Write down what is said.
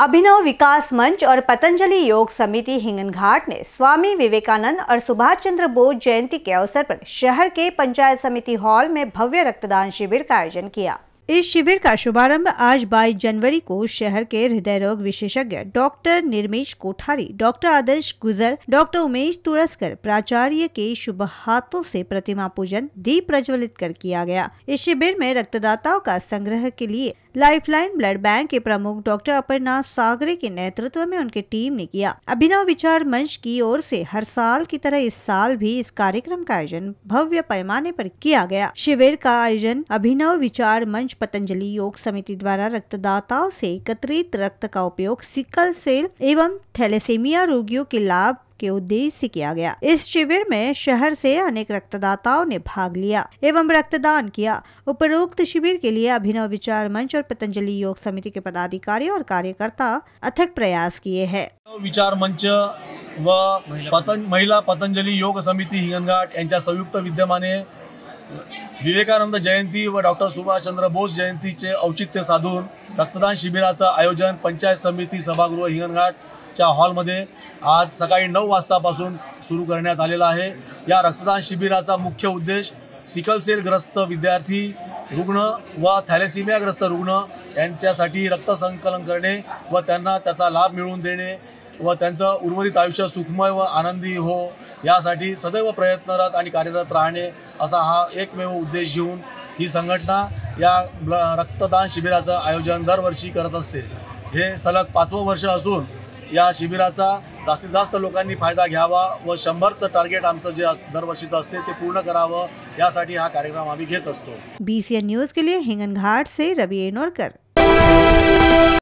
अभिनव विकास मंच और पतंजलि योग समिति हिंगनघाट ने स्वामी विवेकानंद और सुभाष चंद्र बोस जयंती के अवसर पर शहर के पंचायत समिति हॉल में भव्य रक्तदान शिविर का आयोजन किया इस शिविर का शुभारंभ आज 22 जनवरी को शहर के हृदय रोग विशेषज्ञ doctor Nirmesh Kothari doctor Adarsh Gujar doctor Umesh तुरस्कर प्राचार्य के शुभ हाथों से प्रतिमा पूजन दीप प्रज्वलित कर किया गया इस शिविर में रक्तदाताओं का संग्रह के लिए लाइफलाइन ब्लड बैंक के प्रमुख डॉक्टर अपर्णा सागरे के नेतृत्व में उनके टीम ने किया अभिनव विचार मंच की ओर से हर साल की तरह इस साल भी इस कार्यक्रम का आयोजन भव्य पैमाने पर किया गया शिविर का आयोजन अभिनव विचार मंच पतंजलि योग समिति द्वारा रक्तदाताओं से एकत्रित रक्त का उपयोग सिकल सेल एवं थैलेसेमिया रोगियों के लाभ के उद्देश्य से किया गया इस शिविर में शहर से अनेक रक्तदाताओं ने भाग लिया एवं रक्तदान किया उपरोक्त शिविर के लिए अभिनव विचार मंच और पतंजलि योग समिति के पदाधिकारी और कार्यकर्ता अथक प्रयास किए हैं विचार मंच व पतंज महिला पतंजलि योग समिति हिंगनघाट संयुक्त विद्यमान विवेकानंद जयंती व डॉक्टर सुभाषचंद्र बोस जयंतीचे औचित्य साधून रक्तदान शिबिराचं आयोजन पंचायत समिती सभागृह हिंगणघाटच्या हॉलमध्ये आज सकाळी नऊ वाजतापासून सुरू करण्यात आलेला आहे या रक्तदान शिबिराचा मुख्य उद्देश सिकलसेलग्रस्त विद्यार्थी रुग्ण व थॅलेसिमियाग्रस्त रुग्ण यांच्यासाठी रक्तसंकलन करणे व त्यांना त्याचा लाभ मिळवून देणे व त्यांचं उर्वरित आयुष्य सुखमय व आनंदी हो यासाठी सदैव प्रयत्नरत आणि कार्यरत राहणे असा हा एकमेव उद्देश घेऊन ही संघटना या रक्तदान शिबिराचं आयोजन दरवर्षी करत असते हे सलग पाचवं वर्ष असून या शिबिराचा जास्तीत जास्त लोकांनी फायदा घ्यावा व शंभरचं टार्गेट आमचं जे दरवर्षीचं असते ते पूर्ण करावं यासाठी हा कार्यक्रम आम्ही घेत असतो बी सी एन न्यूज के लिए हिंगणघाट से रवी एनोरकर